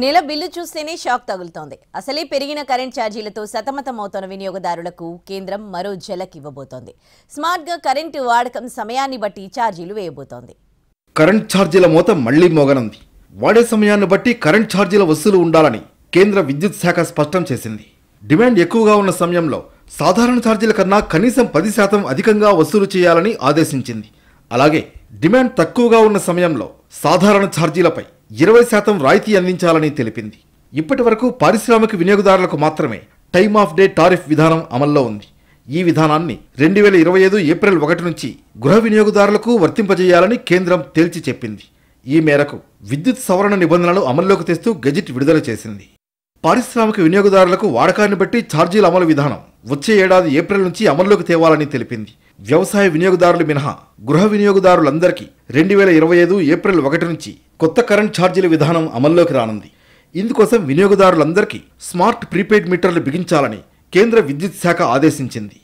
నెల బిల్లు చూస్తేనే షాక్ తగులుతోంది అసలే పెరిగిన కరెంట్ ఛార్జీలతో సతమతమవుతున్న వినియోగదారులకు కేంద్రం మరో జలక్ ఇవ్వబోతోంది స్మార్ట్గా కరెంటు వాడకం సమయాన్ని బట్టి ఛార్జీలు వేయబోతోంది కరెంట్ ఛార్జీల మూత మళ్లీ మోగనుంది వాడే సమయాన్ని బట్టి కరెంట్ ఛార్జీల వసూలు ఉండాలని కేంద్ర విద్యుత్ శాఖ స్పష్టం చేసింది డిమాండ్ ఎక్కువగా ఉన్న సమయంలో సాధారణ ఛార్జీల కన్నా కనీసం పది శాతం అధికంగా వసూలు చేయాలని ఆదేశించింది అలాగే డిమాండ్ తక్కువగా ఉన్న సమయంలో సాధారణ ఛార్జీలపై ఇరవై శాతం రాయితీ అందించాలని తెలిపింది ఇప్పటి వరకు పారిశ్రామిక వినియోగదారులకు మాత్రమే టైమ్ ఆఫ్ డే టారిఫ్ విధానం అమల్లో ఉంది ఈ విధానాన్ని రెండు వేల ఇరవై ఐదు ఏప్రిల్ ఒకటి నుంచి గృహ వినియోగదారులకు వర్తింపజేయాలని కేంద్రం తేల్చి చెప్పింది ఈ మేరకు విద్యుత్ సవరణ నిబంధనలు అమల్లోకి తెస్తూ గెజిట్ విడుదల చేసింది పారిశ్రామిక వినియోగదారులకు వాడకాన్ని బట్టి ఛార్జీల అమలు విధానం వచ్చే ఏడాది ఏప్రిల్ నుంచి అమల్లోకి తేవాలని తెలిపింది వ్యవసాయ వినియోగదారులు మినహా గృహ వినియోగదారులందరికీ రెండు వేల ఇరవై ఐదు ఏప్రిల్ ఒకటి నుంచి కొత్త కరెంట్ ఛార్జీల విధానం అమల్లోకి రానుంది ఇందుకోసం వినియోగదారులందరికీ స్మార్ట్ ప్రీపెయిడ్ మీటర్లు బిగించాలని కేంద్ర విద్యుత్ శాఖ ఆదేశించింది